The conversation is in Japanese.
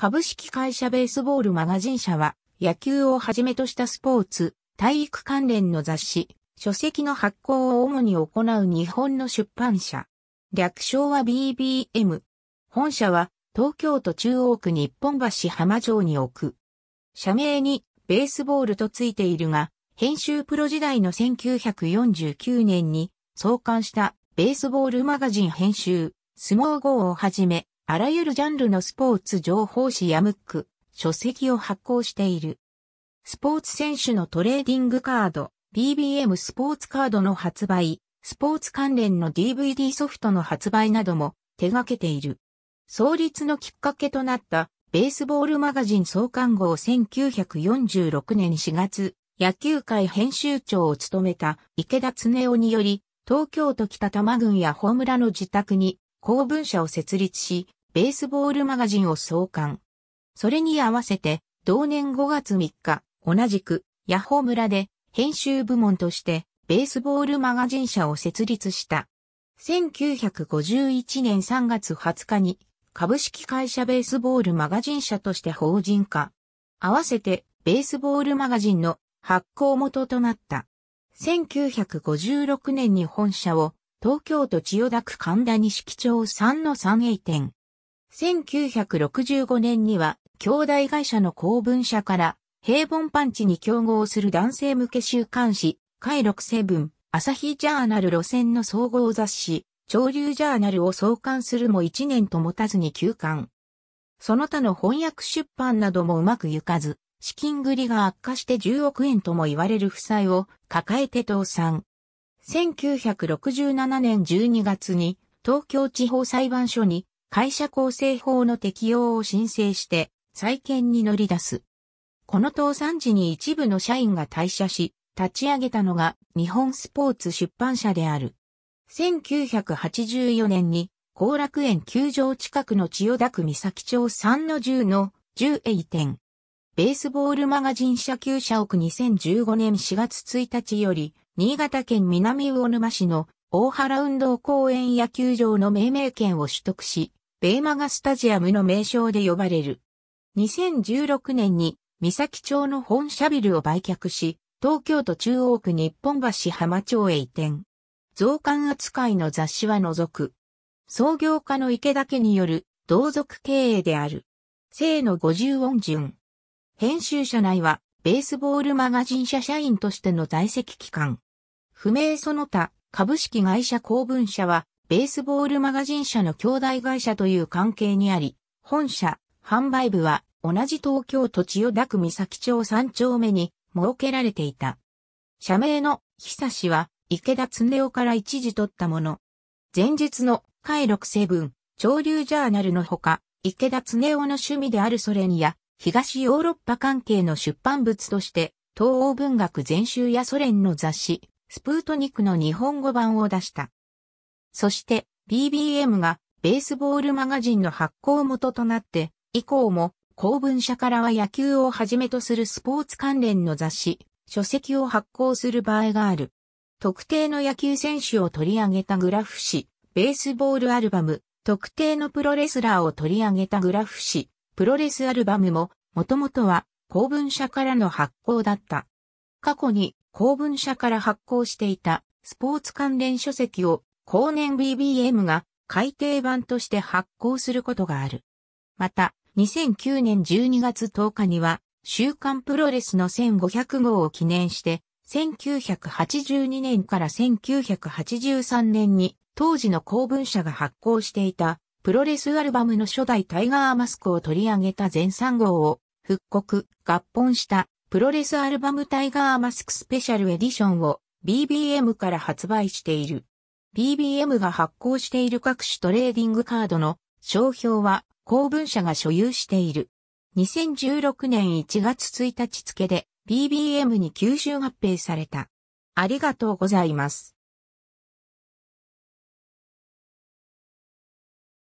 株式会社ベースボールマガジン社は、野球をはじめとしたスポーツ、体育関連の雑誌、書籍の発行を主に行う日本の出版社。略称は BBM。本社は東京都中央区日本橋浜城に置く。社名にベースボールとついているが、編集プロ時代の1949年に創刊したベースボールマガジン編集、ーゴーをはじめ、あらゆるジャンルのスポーツ情報誌やムック、書籍を発行している。スポーツ選手のトレーディングカード、BBM スポーツカードの発売、スポーツ関連の DVD ソフトの発売なども手掛けている。創立のきっかけとなったベースボールマガジン創刊号1946年4月、野球界編集長を務めた池田恒夫により、東京都北多摩郡やホームラの自宅に公文社を設立し、ベースボールマガジンを創刊。それに合わせて、同年5月3日、同じく、ヤホー村で、編集部門として、ベースボールマガジン社を設立した。1951年3月20日に、株式会社ベースボールマガジン社として法人化。合わせて、ベースボールマガジンの発行元となった。1956年に本社を東京都千代田区神田西錦町3の 3A 店、1965年には、兄弟会社の公文社から、平凡パンチに競合する男性向け週刊誌、回6セブン、朝日ジャーナル路線の総合雑誌、潮流ジャーナルを創刊するも1年と持たずに休刊。その他の翻訳出版などもうまくいかず、資金繰りが悪化して10億円とも言われる負債を抱えて倒産。1967年12月に東京地方裁判所に会社構成法の適用を申請して再建に乗り出す。この倒産時に一部の社員が退社し、立ち上げたのが日本スポーツ出版社である。1984年に後楽園球場近くの千代田区三崎町3の10の10へ移転。ベースボールマガジン社旧社屋2015年4月1日より、新潟県南魚沼市の大原運動公園野球場の命名権を取得し、ベイマガスタジアムの名称で呼ばれる。2016年に、三崎町の本社ビルを売却し、東京都中央区日本橋浜町へ移転。増刊扱いの雑誌は除く。創業家の池田家による同族経営である。生の五十音順。編集者内は、ベースボールマガジン社社員としての在籍期間。不明その他、株式会社公文社は、ベースボールマガジン社の兄弟会社という関係にあり、本社、販売部は同じ東京都千代田区三崎町3丁目に設けられていた。社名の久しは池田恒夫から一時取ったもの。前述の海六セブン、潮流ジャーナルのほか、池田恒夫の趣味であるソ連や東ヨーロッパ関係の出版物として、東欧文学全集やソ連の雑誌、スプートニクの日本語版を出した。そして BBM がベースボールマガジンの発行元となって、以降も公文社からは野球をはじめとするスポーツ関連の雑誌、書籍を発行する場合がある。特定の野球選手を取り上げたグラフ誌、ベースボールアルバム、特定のプロレスラーを取り上げたグラフ誌、プロレスアルバムも、もともとは公文社からの発行だった。過去に公文社から発行していたスポーツ関連書籍を後年 BBM が改訂版として発行することがある。また、2009年12月10日には、週刊プロレスの1500号を記念して、1982年から1983年に、当時の公文社が発行していた、プロレスアルバムの初代タイガーマスクを取り上げた全3号を、復刻、合本した、プロレスアルバムタイガーマスクスペシャルエディションを BBM から発売している。PBM が発行している各種トレーディングカードの商標は公文社が所有している。2016年1月1日付で PBM に吸収合併された。ありがとうございます。